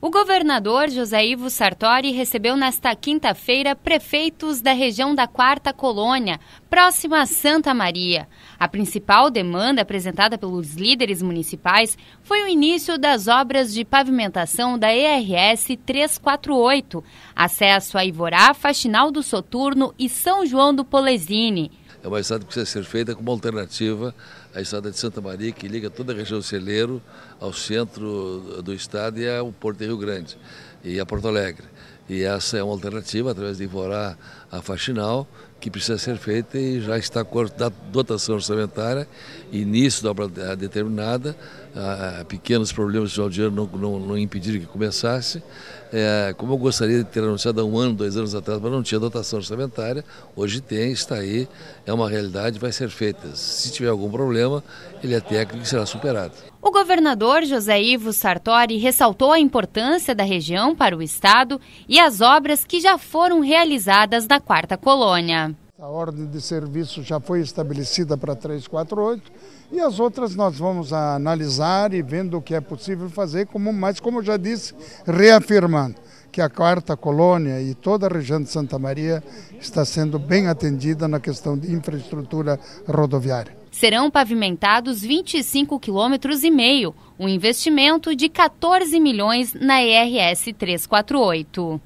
O governador José Ivo Sartori recebeu nesta quinta-feira prefeitos da região da Quarta Colônia, próxima a Santa Maria. A principal demanda apresentada pelos líderes municipais foi o início das obras de pavimentação da ERS 348, acesso a Ivorá, Faxinal do Soturno e São João do Polesine. É uma estrada que precisa ser feita como alternativa à estrada de Santa Maria, que liga toda a região do Celeiro ao centro do estado e ao Porto de Rio Grande e a Porto Alegre. E essa é uma alternativa através de forar a Faxinal, que precisa ser feita e já está da dotação orçamentária, início da obra é, determinada, pequenos problemas de dinheiro não, não, não impediram que começasse. É, como eu gostaria de ter anunciado há um ano, dois anos atrás, mas não tinha dotação orçamentária, hoje tem, está aí, é uma realidade, vai ser feita. Se tiver algum problema, ele é técnico e será superado. O governador José Ivo Sartori ressaltou a importância da região para o Estado e e as obras que já foram realizadas na quarta colônia. A ordem de serviço já foi estabelecida para 348 e as outras nós vamos analisar e vendo o que é possível fazer, como, mas como já disse, reafirmando que a quarta colônia e toda a região de Santa Maria está sendo bem atendida na questão de infraestrutura rodoviária. Serão pavimentados 25 quilômetros e meio um investimento de 14 milhões na ERS 348.